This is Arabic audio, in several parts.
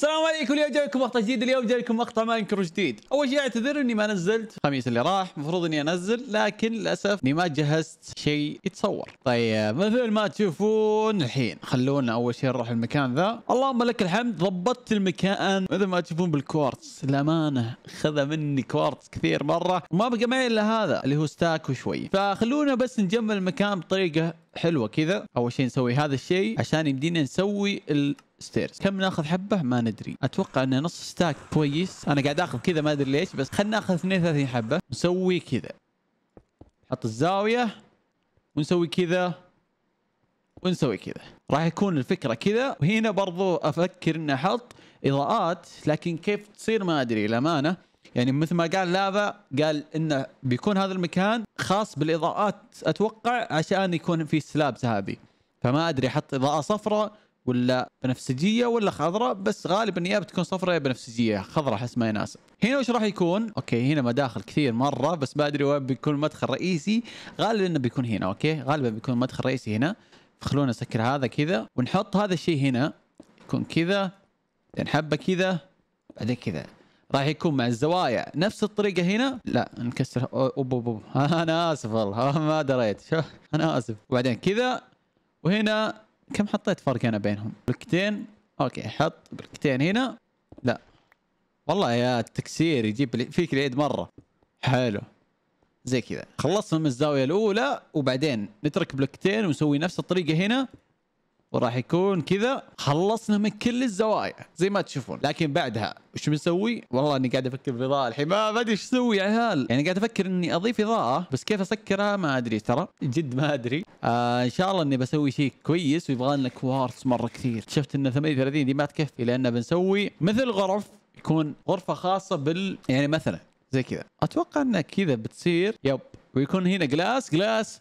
السلام عليكم اليوم جاي لكم مقطع جديد اليوم جاي لكم مقطع ماينكرو جديد اول شيء اعتذر اني ما نزلت الخميس اللي راح المفروض اني انزل لكن للاسف اني ما جهزت شيء يتصور طيب مثل ما تشوفون الحين خلونا اول شيء نروح المكان ذا اللهم لك الحمد ضبطت المكان مثل ما تشوفون بالكوارتز الامانه خذ مني كوارتز كثير مره وما بقى معي الا هذا اللي هو ستاك وشوي فخلونا بس نجمل المكان بطريقه حلوه كذا اول شيء نسوي هذا الشيء عشان يمدينا نسوي ستيرز كم ناخذ حبه ما ندري اتوقع انه نص ستاك كويس انا قاعد اخذ كذا ما ادري ليش بس خلينا ناخذ 32 حبه نسوي كذا نحط الزاويه ونسوي كذا ونسوي كذا راح يكون الفكره كذا وهنا برضو افكر اني احط اضاءات لكن كيف تصير ما ادري للامانه يعني مثل ما قال لافا قال انه بيكون هذا المكان خاص بالاضاءات اتوقع عشان يكون في سلاب ذهبي فما ادري حط اضاءه صفراء ولا بنفسجيه ولا خضراء بس غالبا يا بتكون صفراء يا بنفسجيه خضراء احس ما يناسب هنا وش راح يكون اوكي هنا مداخل كثير مره بس ما ادري وين بيكون المدخل الرئيسي غالبا انه بيكون هنا اوكي غالبا بيكون المدخل الرئيسي هنا خلونا نسكر هذا كذا ونحط هذا الشيء هنا يكون كذا بعدين حبه كذا بعدين كذا راح يكون مع الزوايا نفس الطريقه هنا لا نكسر اوب اوب اوب انا اسف والله ما دريت انا اسف وبعدين كذا وهنا كم حطيت فرق انا بينهم بلوكتين اوكي حط بلوكتين هنا لا والله يا التكسير يجيب لي فيك العيد مره حلو زي كذا خلصنا من الزاويه الاولى وبعدين نترك بلوكتين ونسوي نفس الطريقه هنا وراح يكون كذا خلصنا من كل الزوايا زي ما تشوفون لكن بعدها وش بنسوي والله اني قاعد افكر اضاءه الحين ما ادري ايش اسوي يا عيال يعني قاعد افكر اني اضيف اضاءه بس كيف اسكرها ما ادري ترى جد ما ادري آه ان شاء الله اني بسوي شيء كويس ويبغى لنا كوارتز مره كثير شفت ان 38 دي ما تكفي لان بنسوي مثل غرف يكون غرفه خاصه بال يعني مثلا زي كذا اتوقع انها كذا بتصير يب ويكون هنا جلاس جلاس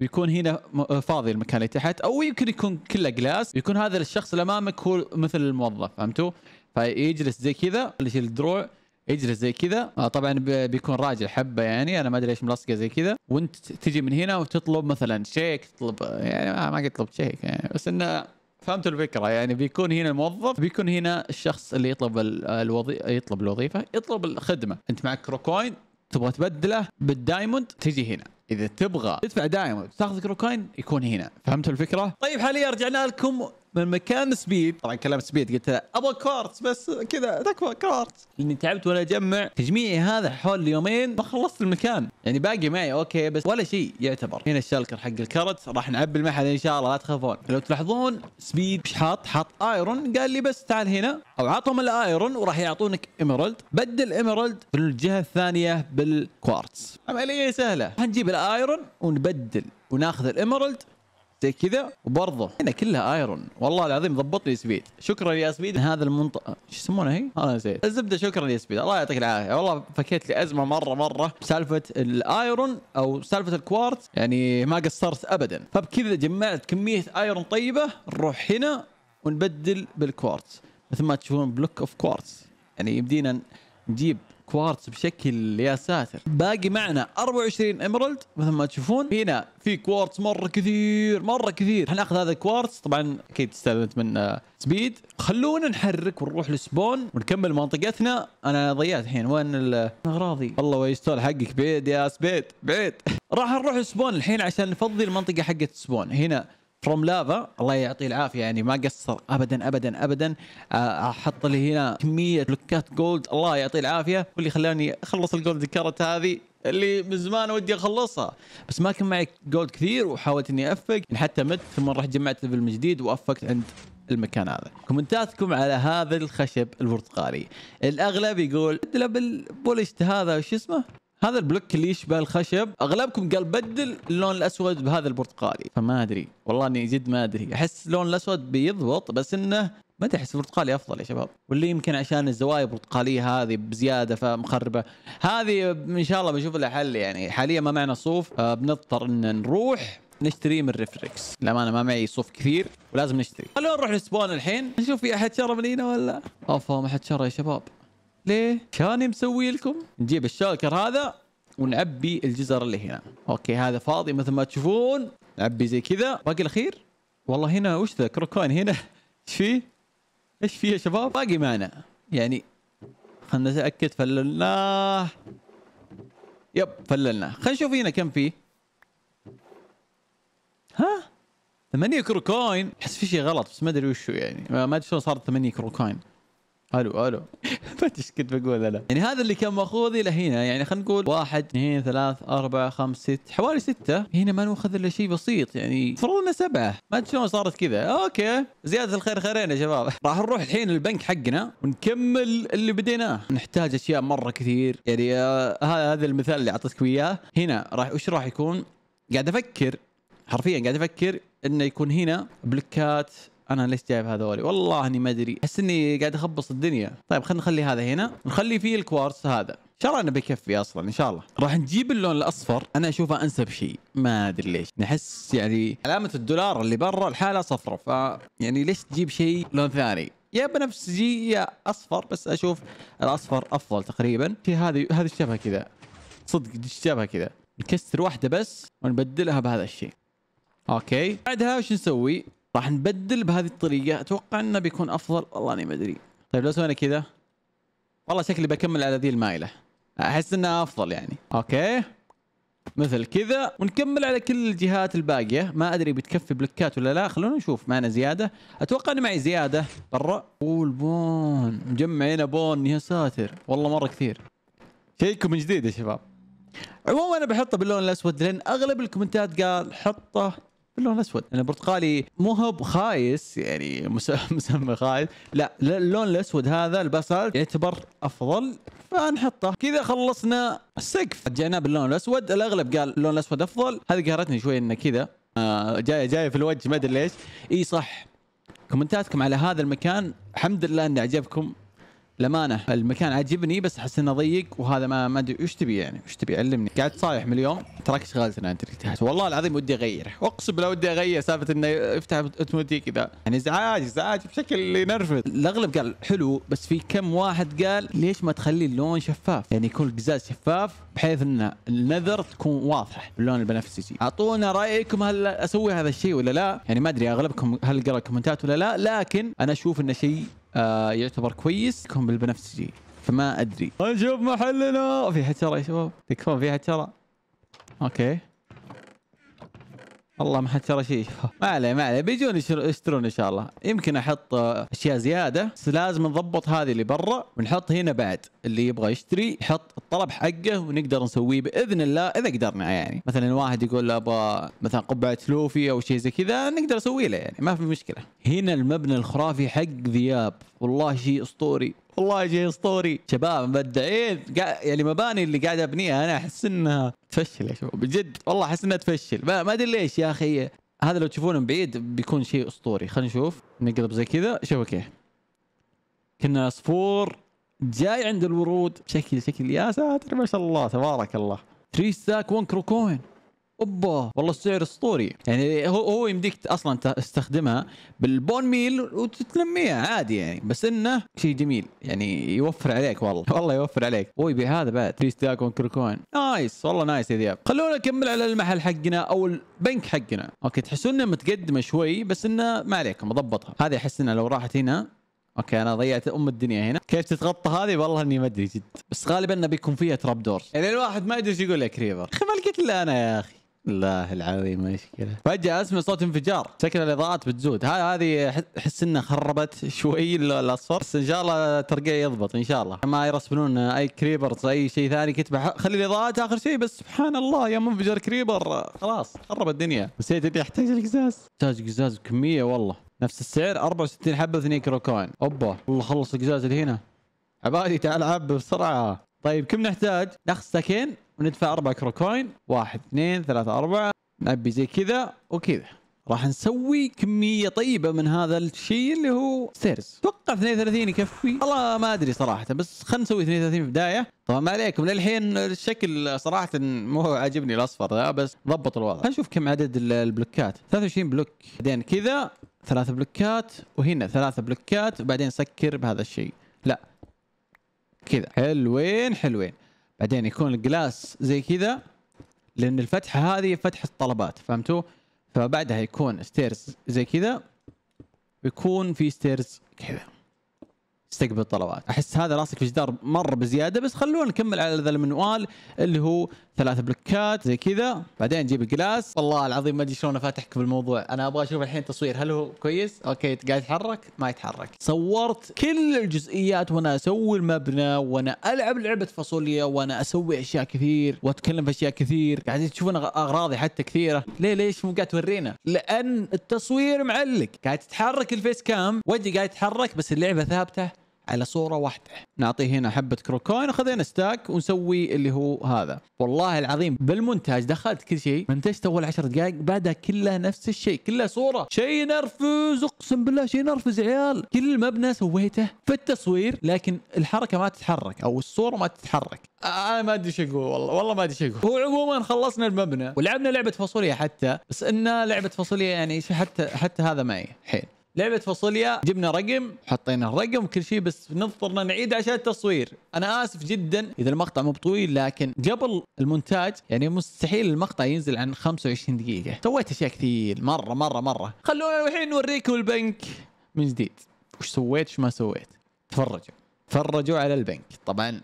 بيكون هنا آه، فاضي المكان اللي تحت او يمكن يكون كله جلاس يكون هذا الشخص اللي امامك هو مثل الموظف فهمتوا؟ فيجلس زي كذا اللي يشيل الدروع يجلس زي كذا آه، طبعا بيكون راجع حبه يعني انا ما ادري ايش ملصقه زي كذا وانت تجي من هنا وتطلب مثلا شيك تطلب آه، يعني ما قلت طلب شيك يعني بس انه فهمتوا الفكره يعني بيكون هنا الموظف بيكون هنا الشخص اللي يطلب الوظي... يطلب الوظيفه يطلب الخدمه انت معك كروكوين تبغى تبدله بالدايموند تجي هنا اذا تبغى تدفع دائما تاخذ كروكاين يكون هنا فهمت الفكره طيب حاليا رجعنا لكم من مكان سبيد طبعا كلام سبيد قلت له ابغى كوارتز بس كذا تكفى كوارتز لاني تعبت وانا اجمع تجميعي هذا حول يومين ما خلصت المكان يعني باقي معي اوكي بس ولا شيء يعتبر هنا الشالكر حق الكرت راح نعبي المحل ان شاء الله لا تخافون لو تلاحظون سبيد مش حاط حاط ايرون قال لي بس تعال هنا او عطهم الايرون وراح يعطونك ايميرالد بدل ايميرالد في الجهه الثانيه بالكوارتز عمليه سهله حنجيب الايرون ونبدل وناخذ الايميرالد زي كذا وبرضه هنا كلها ايرون والله العظيم ضبط لي سبيد شكرا يا سبيد هذا المنطقه شو يسمونها هي؟ انا نسيت الزبده شكرا يا سبيد الله يعطيك العافيه والله فكيت لي ازمه مره مره بسالفه الايرون او سالفه الكوارتز يعني ما قصرت ابدا فبكذا جمعت كميه ايرون طيبه نروح هنا ونبدل بالكوارتز مثل ما تشوفون بلوك اوف كوارتز يعني يمدينا نجيب كوارتز بشكل يا ساتر باقي معنا 24 امرالد مثل ما تشوفون هنا في كوارتز مره كثير مره كثير حناخذ هذا الكوارتز طبعا اكيد استلمت من سبيد آه، خلونا نحرك ونروح لسبون ونكمل منطقتنا انا ضيعت الحين وين اغراضي والله ويستر حقك بيد يا سبيد بيد راح نروح لسبون الحين عشان نفضي المنطقه حقت سبون هنا فروم لافا الله يعطيه العافيه يعني ما قصر ابدا ابدا ابدا آه، احط لي هنا كميه بلوكات جولد الله يعطيه العافيه واللي خلاني اخلص الجولد كارت هذه اللي من زمان ودي اخلصها بس ما كان معي جولد كثير وحاولت اني افق يعني حتى مت ثم رحت جمعت ليفل جديد وافقت عند المكان هذا كومنتاتكم على هذا الخشب البرتقالي الاغلب يقول ليفل بولشت هذا وش اسمه هذا البلوك اللي يشبه الخشب اغلبكم قال بدل اللون الاسود بهذا البرتقالي فما ادري والله اني جد ما ادري احس اللون الاسود بيضبط بس انه ما تحس برتقالي افضل يا شباب واللي يمكن عشان الزوايا البرتقاليه هذه بزياده فمخربه هذه ان شاء الله بنشوف لها حل يعني حاليا ما معنا صوف آه، بنضطر ان نروح نشتري من ريفريكس للامانه ما معي صوف كثير ولازم نشتري خلونا نروح للسبون الحين نشوف في احد شرى من هنا ولا اوف ما حد شرى يا شباب ليه كان مسوي لكم نجيب الشالكر هذا ونعبي الجزر اللي هنا اوكي هذا فاضي مثل ما تشوفون نعبي زي كذا باقي الاخير والله هنا وش ذا كروكوين هنا ايش فيه ايش فيه يا شباب باقي معنا يعني خلنا نتاكد فللناه يب فللناه خلينا نشوف هنا كم فيه ها 8 كروكوين احس في شيء غلط بس ما ادري وش يعني ما ادري شلون صارت 8 كروكوين الو الو ما كنت بقول انا يعني هذا اللي كان ماخوذ الى هنا يعني خلينا نقول واحد اثنين ثلاث اربع خمس ست حوالي سته هنا ما ناخذ الا شيء بسيط يعني المفروض انه سبعه ما ادري شلون صارت كذا اوكي زياده الخير خيرين يا شباب راح نروح الحين البنك حقنا ونكمل اللي بديناه نحتاج اشياء مره كثير يعني آه هذا المثال اللي اعطيتكم اياه هنا راح وش راح يكون قاعد افكر حرفيا قاعد افكر انه يكون هنا بلوكات انا ليش جايب هذول والله اني ما ادري احس اني قاعد اخبص الدنيا طيب خلينا نخلي هذا هنا نخلي فيه الكوارتز هذا ان شاء الله انه بيكفي اصلا ان شاء الله راح نجيب اللون الاصفر انا اشوفه انسب شيء ما ادري ليش نحس يعني علامه الدولار اللي برا الحاله صفراء ف يعني ليش تجيب شيء لون ثاني يا بنفسجي يا اصفر بس اشوف الاصفر افضل تقريبا في هذه هذه الشبهه كذا صدق الشبهه كذا نكسر واحده بس ونبدلها بهذا الشيء اوكي بعدها وش نسوي راح نبدل بهذه الطريقه اتوقع انه بيكون افضل والله اني ما ادري طيب لو سوينا كذا والله شكلي بكمل على ذي المايله احس انها افضل يعني اوكي مثل كذا ونكمل على كل الجهات الباقيه ما ادري بتكفي بلوكات ولا لا خلونا نشوف معنا زياده اتوقع انه معي زياده برا بون مجمعين بون يا ساتر والله مره كثير شيكم من جديد يا شباب عموما انا بحطه باللون الاسود لان اغلب الكومنتات قال حطه باللون الاسود لان البرتقالي مو هو خايس يعني مسمى خايس لا اللون الاسود هذا البصل يعتبر افضل فنحطه كذا خلصنا السقف رجعناه باللون الاسود الاغلب قال اللون الاسود افضل هذه قهرتني شوي انه كذا آه جايه جايه في الوجه ما ادري ليش اي صح كومنتاتكم على هذا المكان الحمد لله انه عجبكم لمانة المكان عاجبني بس احس انه ضيق وهذا ما ما ادري ايش تبي يعني ايش تبي علمني قاعد صايح من اليوم تراك شغلتنا انت تحت والله العظيم ودي اغيره اقسم بالله ودي اغير سالفه انه يفتح اوتوماتيك كذا يعني ازعاج ازعاج بشكل ينرفز الاغلب قال حلو بس في كم واحد قال ليش ما تخلي اللون شفاف يعني يكون القزاز شفاف بحيث ان النذر تكون واضحه باللون البنفسجي اعطونا رايكم هل اسوي هذا الشيء ولا لا يعني ما ادري اغلبكم هل قرا الكومنتات ولا لا لكن انا اشوف انه شيء آه يعتبر كويس يكون بالبنفسجي فما ادري نشوف محلنا في حتره يا شباب تكفون في حتره اوكي والله ما حد ترى شيء ما عليه ما عليه بيجون يشترون ان شاء الله يمكن احط اشياء زياده بس لازم نضبط هذه اللي برا ونحط هنا بعد اللي يبغى يشتري يحط الطلب حقه ونقدر نسويه باذن الله اذا قدرنا يعني مثلا واحد يقول ابغى مثلا قبعه لوفي او شيء زي كذا نقدر اسوي له يعني ما في مشكله هنا المبنى الخرافي حق ذياب والله شيء اسطوري والله شيء اسطوري شباب مبدعين يعني مباني اللي قاعد ابنيها انا احس انها تفشل يا شباب بجد والله احس انها تفشل ما ادري ليش يا اخي هذا لو تشوفونه من بعيد بيكون شيء اسطوري خلينا نشوف نقلب زي كذا شوفوا كيف كنا عصفور جاي عند الورود شكل شكل يا ساتر ما شاء الله تبارك الله 3 ستاك 1 كرو كوين اوبا والله السعر اسطوري يعني هو هو يمديك اصلا تستخدمها بالبون ميل وتتلميها عادي يعني بس انه شيء جميل يعني يوفر عليك والله والله يوفر عليك وي بهذا هذا بعد تريس داك ونكركوين نايس والله نايس يا ذياب خلونا نكمل على المحل حقنا او البنك حقنا اوكي تحسون انه متقدمه شوي بس انه ما عليكم مضبطها هذه احس انها لو راحت هنا اوكي انا ضيعت ام الدنيا هنا كيف تتغطى هذه والله اني ما ادري جد بس غالبا بيكون فيها تراب دورز يعني الواحد ما يدري ايش يقول لك ريفر اخي ما لقيت الا انا يا اخي لا العوي مشكله فجاه اسمع صوت انفجار شكل الاضاءات بتزود هاي هذه احس انها خربت شوي الاصفر بس ان شاء الله ترقيه يضبط ان شاء الله ما يرسبنون اي كريبرز اي شيء ثاني كنت خلي الاضاءات اخر شيء بس سبحان الله يا منفجر كريبر خلاص خرب الدنيا نسيت اني احتاج القزاز احتاج قزاز بكميه والله نفس السعر 64 حبه 2 كرو كوين اوبا والله خلص القزاز اللي هنا عبادي تعال عب بسرعه طيب كم نحتاج؟ ناخذ سكين وندفع كرو كروكوين واحد اثنين ثلاثة أربعة نبي زي كذا وكذا راح نسوي كمية طيبة من هذا الشيء اللي هو ستيرز اتوقع 32 يكفي والله ما ادري صراحة بس خلينا نسوي 32 في البداية طبعا ما عليكم للحين الشكل صراحة مو عاجبني الاصفر ذا بس ضبط الوضع خلينا نشوف كم عدد البلوكات 23 بلوك بعدين كذا ثلاث بلوكات وهنا ثلاث بلوكات وبعدين سكر بهذا الشيء لا كذا حلوين حلوين بعدين يكون الجلاس زي كذا لان الفتحه هذه فتحه الطلبات فهمتوا فبعدها يكون ستيرز زي كذا ويكون في ستيرز كذا استقبل الطلبات احس هذا راسك في جدار مره بزياده بس خلونا نكمل على ذا المنوال اللي هو ثلاث بلوكات زي كذا بعدين جيب جلاس والله العظيم ما ادري شلون افاتحك بالموضوع انا ابغى اشوف الحين تصوير هل هو كويس اوكي قاعد يتحرك ما يتحرك صورت كل الجزئيات وانا اسوي المبنى وانا العب لعبه فاصوليا وانا اسوي اشياء كثير واتكلم في اشياء كثير قاعدين تشوفون اغراضي حتى كثيره ليه ليش مو قاعد تورينا لان التصوير معلق قاعد تتحرك الفيس كام وجهي قاعد يتحرك بس اللعبه ثابته على صوره واحده نعطيه هنا حبه كروكوين وخذينا ستاك ونسوي اللي هو هذا والله العظيم بالمونتاج دخلت كل شيء منتجت اول 10 دقائق بعدها كلها نفس الشيء كلها صوره شيء نرفز اقسم بالله شيء نرفز عيال كل المبنى سويته في التصوير لكن الحركه ما تتحرك او الصوره ما تتحرك انا آه، ما ادري ايش اقول والله والله ما ادري ايش اقول هو عموما خلصنا المبنى ولعبنا لعبه فاصوليا حتى بس انها لعبه فاصوليا يعني حتى حتى هذا معي الحين لعبه فاصوليا جبنا رقم حطينا الرقم كل شيء بس نضطرنا نعيد عشان التصوير انا اسف جدا اذا المقطع مو طويل لكن قبل المونتاج يعني مستحيل المقطع ينزل عن 25 دقيقه سويت اشياء كثير مره مره مره خلونا الحين نوريكم البنك من جديد وش سويت وش ما سويت تفرجوا تفرجوا على البنك طبعا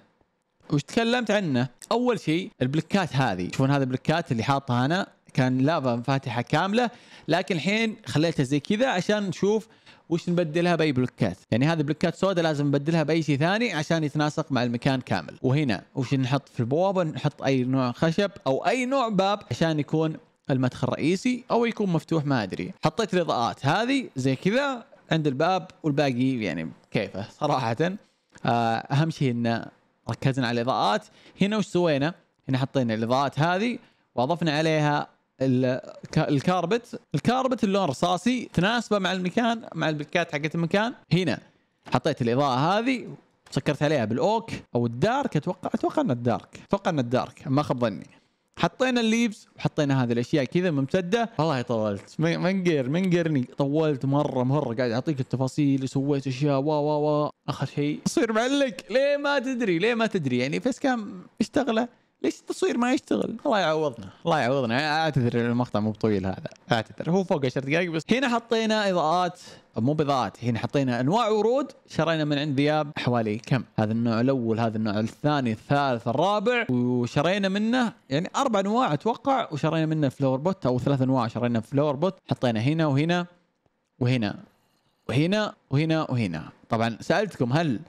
وش تكلمت عنه اول شيء البلوكات هذه شوفون هذه البلوكات اللي حاطها انا كان لافا فاتحه كامله لكن الحين خليتها زي كذا عشان نشوف وش نبدلها باي بلوكات يعني هذه بلوكات سوداء لازم نبدلها باي شيء ثاني عشان يتناسق مع المكان كامل وهنا وش نحط في البوابه نحط اي نوع خشب او اي نوع باب عشان يكون المدخل الرئيسي او يكون مفتوح ما ادري حطيت الاضاءات هذه زي كذا عند الباب والباقي يعني كيفه صراحه آه، اهم شيء ان ركزنا على الاضاءات هنا وش سوينا هنا حطينا الاضاءات هذه واضفنا عليها الكاربت الكاربت اللون رصاصي تناسبه مع المكان مع البلكات حقت المكان هنا حطيت الاضاءه هذه سكرت عليها بالاوك او الدارك اتوقع اتوقع ان الدارك اتوقع ان الدارك ما خاب ظني حطينا الليفز وحطينا هذه الاشياء كذا ممتده والله طولت منقر منقرني طولت مره مره قاعد اعطيك التفاصيل سويت اشياء وا وا وا اخر شيء تصير معلق ليه ما تدري ليه ما تدري يعني فيس كام اشتغله ليش التصوير ما يشتغل؟ الله يعوضنا الله يعوضنا اعتذر المقطع مو بطويل هذا اعتذر هو فوق 10 دقائق بس هنا حطينا اضاءات مو بضاعات هنا حطينا انواع ورود شرينا من عند ذياب حوالي كم هذا النوع الاول هذا النوع الثاني الثالث الرابع وشرينا منه يعني اربع انواع اتوقع وشرينا منه فلور بوت او ثلاث انواع شرينا فلور بوت حطينا هنا وهنا وهنا وهنا وهنا وهنا طبعا سالتكم هل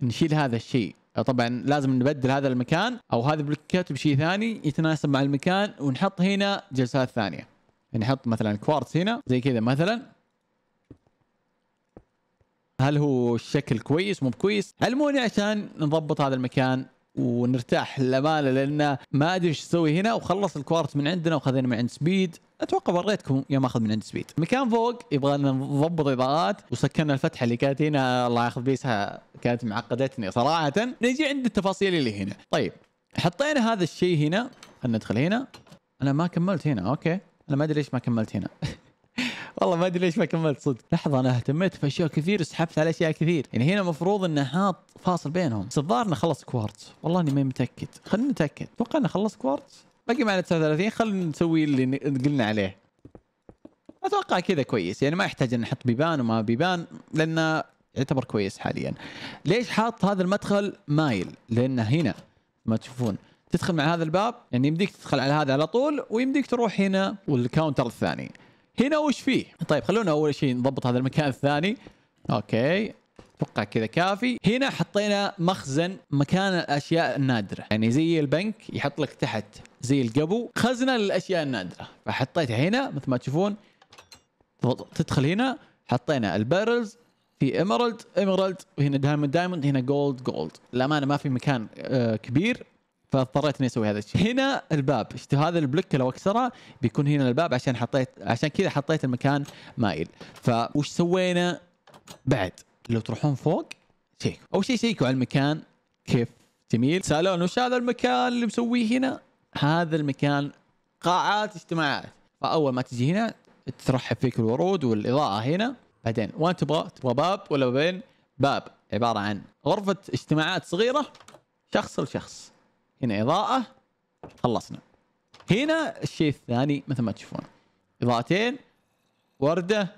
نشيل هذا الشيء طبعا لازم نبدل هذا المكان او هذه البلوكات بشيء ثاني يتناسب مع المكان ونحط هنا جلسات ثانيه يعني نحط مثلا كوارتز هنا زي كذا مثلا هل هو الشكل كويس مو كويس علموني عشان نضبط هذا المكان ونرتاح للامانه لانه ما ادري ايش اسوي هنا وخلص الكوارت من عندنا وخذينا من عند سبيد اتوقع وريتكم يوم اخذ من عند سبيد مكان فوق يبغى لنا نضبط اضاءات وسكرنا الفتحه اللي كانت هنا الله ياخذ بيسها كانت معقدتني صراحه نجي عند التفاصيل اللي هنا طيب حطينا هذا الشيء هنا خلينا ندخل هنا انا ما كملت هنا اوكي انا ما ادري ليش ما كملت هنا والله ما ادري ليش ما كملت صدق لحظه انا اهتميت في اشياء كثير سحبت على اشياء كثير يعني هنا المفروض انه حاط فاصل بينهم بس الظاهر انه خلص كوارتز والله اني ما متاكد خلينا نتاكد اتوقع انه خلص كوارتز باقي معنا 39 خلينا نسوي اللي قلنا عليه اتوقع كذا كويس يعني ما يحتاج ان نحط بيبان وما بيبان لانه يعتبر كويس حاليا ليش حاط هذا المدخل مايل لانه هنا ما تشوفون تدخل مع هذا الباب يعني يمديك تدخل على هذا على طول ويمديك تروح هنا والكاونتر الثاني هنا وش فيه طيب خلونا اول شيء نضبط هذا المكان الثاني اوكي اتوقع كذا كافي هنا حطينا مخزن مكان الاشياء النادره يعني زي البنك يحط لك تحت زي القبو خزنه للاشياء النادره فحطيتها هنا مثل ما تشوفون تدخل هنا حطينا البارلز في ايمرالد ايمرالد وهنا دايموند دايموند هنا جولد جولد للامانه ما في مكان آه، كبير فاضطريت اني اسوي هذا الشيء هنا الباب هذا البلوك لو اكسره بيكون هنا الباب عشان حطيت عشان كذا حطيت المكان مائل فوش سوينا بعد لو تروحون فوق شيكوا اول شيء شيكوا على المكان كيف جميل سالون وش هذا المكان اللي مسويه هنا هذا المكان قاعات اجتماعات فاول ما تجي هنا ترحب فيك الورود والاضاءه هنا بعدين وين تبغى تبغى باب ولا بابين باب عباره عن غرفه اجتماعات صغيره شخص لشخص هنا اضاءه خلصنا هنا الشيء الثاني مثل ما تشوفون اضاءتين ورده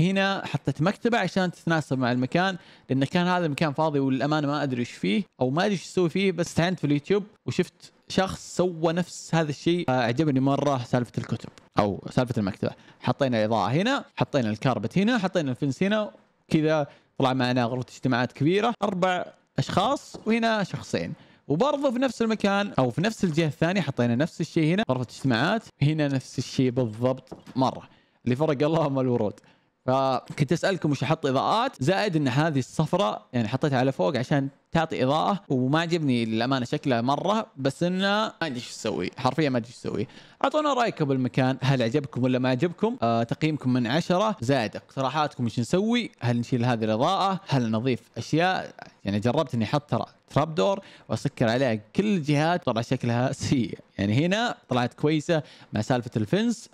هنا حطيت مكتبه عشان تتناسب مع المكان لان كان هذا المكان فاضي وللامانه ما ادري ايش فيه او ما ادري ايش اسوي فيه بس استعنت في اليوتيوب وشفت شخص سوى نفس هذا الشيء عجبني مره سالفه الكتب او سالفه المكتبه حطينا اضاءه هنا حطينا الكاربت هنا حطينا الفنس هنا كذا طلع معنا غرفه اجتماعات كبيره اربع اشخاص وهنا شخصين وبرضه في نفس المكان او في نفس الجهه الثانيه حطينا نفس الشيء هنا غرفه اجتماعات هنا نفس الشيء بالضبط مره اللي فرق اللهم الورود فكنت اسالكم وش احط اضاءات زائد ان هذه الصفراء يعني حطيتها على فوق عشان تعطي اضاءه وما عجبني للامانه شكلها مره بس انه ما ادري ايش اسوي حرفيا ما ادري ايش اسوي اعطونا رايكم بالمكان هل عجبكم ولا ما عجبكم آه تقييمكم من عشرة زائد اقتراحاتكم ايش نسوي هل نشيل هذه الاضاءه هل نضيف اشياء يعني جربت اني احط ترى تراب دور واسكر عليها كل الجهات طلع شكلها سيء يعني هنا طلعت كويسه مع سالفه الفنس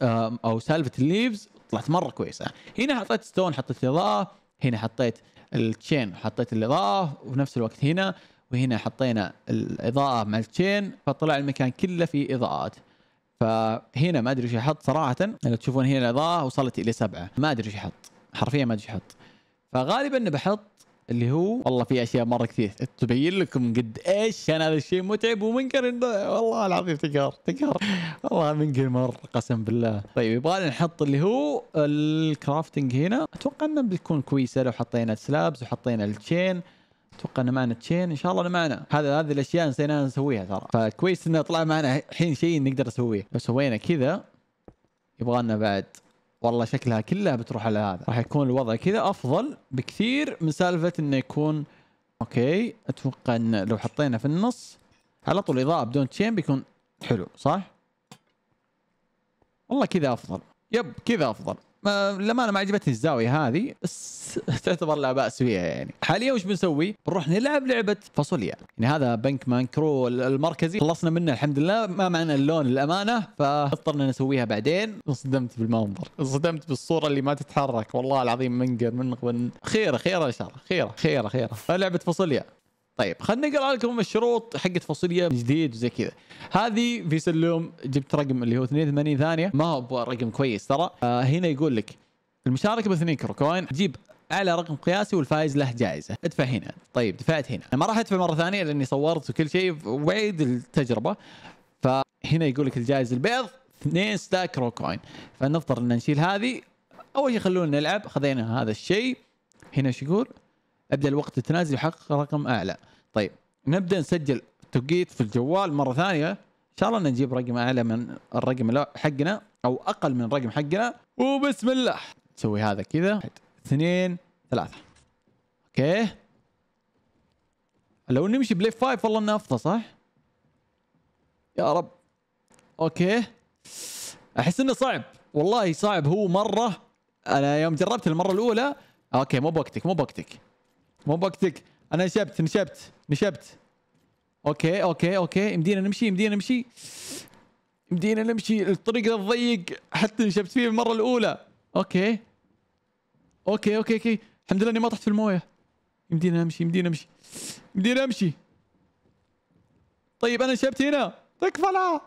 او سالفه الليفز طلعت مره كويسه هنا حطيت ستون حطيت اضاءه هنا حطيت التشين حطيت الاضاءه وفي نفس الوقت هنا وهنا حطينا الاضاءه مع التشين فطلع المكان كله في اضاءات فهنا ما ادري ايش احط صراحه لو تشوفون هنا الاضاءه وصلت الى سبعه ما ادري ايش احط حرفيا ما ادري ايش احط فغالبا بحط اللي هو والله في اشياء مره كثير تبين لكم قد ايش كان هذا الشيء متعب ومنكر والله العظيم تقهر تقهر والله منكر مره قسم بالله طيب يبغى نحط اللي هو الكرافتنج هنا اتوقع انه بتكون كويسه لو حطينا سلابز وحطينا التشين اتوقع انه معنا تشين ان شاء الله انه معنا هذا هذه الاشياء نسينا نسويها ترى فكويس انه طلع معنا الحين شيء نقدر نسويه لو سوينا كذا يبغى لنا بعد والله شكلها كلها بتروح على هذا راح يكون الوضع كذا افضل بكثير من سالفه انه يكون اوكي اتوقع ان لو حطينا في النص على طول اضاءه بدون تشين بيكون حلو صح؟ والله كذا افضل يب كذا افضل لما انا ما عجبتني الزاويه هذه بس تعتبر لا باس فيها يعني حاليا وش بنسوي بنروح نلعب لعبه فاصوليا يعني هذا بنك مان كرو المركزي خلصنا منه الحمد لله ما معنا اللون الامانه فاضطرنا نسويها بعدين انصدمت بالمنظر انصدمت بالصوره اللي ما تتحرك والله العظيم منقر من خيره خيره ان شاء الله خيره خيره خيره لعبه فاصوليا طيب خلينا نقرا لكم الشروط حقت فصيليه جديد وزي كذا هذه في سلوم جبت رقم اللي هو 82 ثانيه ما هو رقم كويس ترى آه هنا يقول لك المشاركه باثنين كروكوين تجيب اعلى رقم قياسي والفائز له جائزه ادفع هنا طيب دفعت هنا انا ما راح ادفع مره ثانيه لاني صورت وكل شيء وعيد التجربه فهنا يقول لك الجائزه البيض 2 ستاك كروكوين فنفترض ان نشيل هذه اول شيء خلونا نلعب خذينا هذا الشيء هنا ايش يقول ابدا الوقت التنازل يحقق رقم اعلى طيب نبدا نسجل توقيت في الجوال مره ثانيه ان شاء الله نجيب رقم اعلى من الرقم حقنا او اقل من الرقم حقنا وبسم الله نسوي هذا كذا واحد اثنين ثلاثه اوكي لو نمشي بليف فايف والله انه افضل صح؟ يا رب اوكي احس انه صعب والله صعب هو مره انا يوم جربت المره الاولى اوكي مو بوقتك مو بوقتك مو بوقتك انا نشبت نشبت نشبت اوكي اوكي اوكي يمدينا نمشي يمدينا نمشي يمدينا نمشي الطريق الضيق حتى نشبت فيه المره الاولى اوكي اوكي اوكي اوكي الحمد لله اني ما طحت في المويه يمدينا نمشي يمدينا نمشي يمدينا نمشي طيب انا نشبت هنا تكفى لا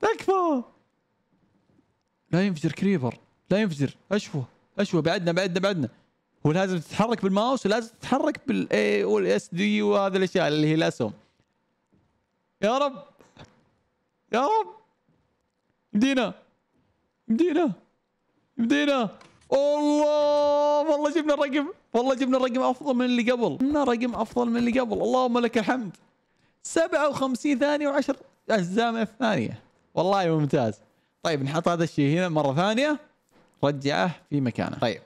تكفى لا ينفجر كريبر لا ينفجر اشوه اشوى بعدنا بعدنا بعدنا ولازم تتحرك بالماوس ولازم تتحرك بالاي والاس دي وهذه الاشياء اللي هي الاسهم يا رب يا رب مدينا مدينا مدينا الله والله جبنا الرقم والله جبنا الرقم افضل من اللي قبل جبنا رقم افضل من اللي قبل اللهم لك الحمد 57 ثانيه و10 اجزاء من الثانيه والله ممتاز طيب نحط هذا الشيء هنا مره ثانيه رجعه في مكانه طيب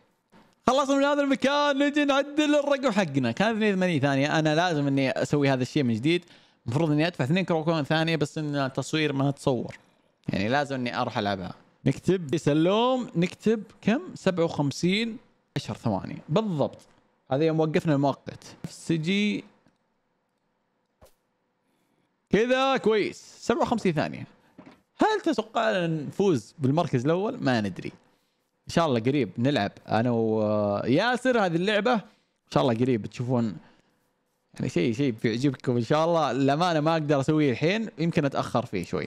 خلصنا من هذا المكان نجي نعدل الرقم حقنا كان 82 ثانيه انا لازم اني اسوي هذا الشيء من جديد المفروض اني ادفع 2 كروكون ثانيه بس ان التصوير ما تصور يعني لازم اني اروح العبها نكتب سلوم نكتب كم 57 10 ثواني بالضبط هذا يوم وقفنا المؤقت سجي كذا كويس 57 ثانيه هل تتوقع نفوز بالمركز الاول ما ندري ان شاء الله قريب نلعب انا وياسر هذه اللعبه ان شاء الله قريب تشوفون يعني شيء شيء بيعجبكم ان شاء الله انا ما اقدر اسويه الحين يمكن اتاخر فيه شوي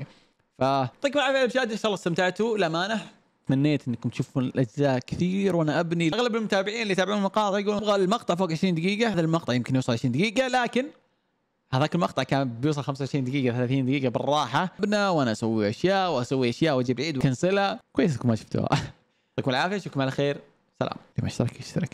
يعطيكم العافيه المشاهدين ان شاء الله استمتعتوا لمانه تمنيت انكم تشوفون الاجزاء كثير وانا ابني اغلب المتابعين اللي يتابعون المقاطع يقولون ابغى المقطع فوق 20 دقيقه هذا المقطع يمكن يوصل 20 دقيقه لكن هذاك المقطع كان بيوصل 25 دقيقة 30 دقيقة بالراحة بنا وانا اسوي اشياء واسوي اشياء واجيب عيد وكنسلها كويس انكم ما شفتوها يعطيكم العافيه اشوفكم على خير سلام اللي ما اشترك يشترك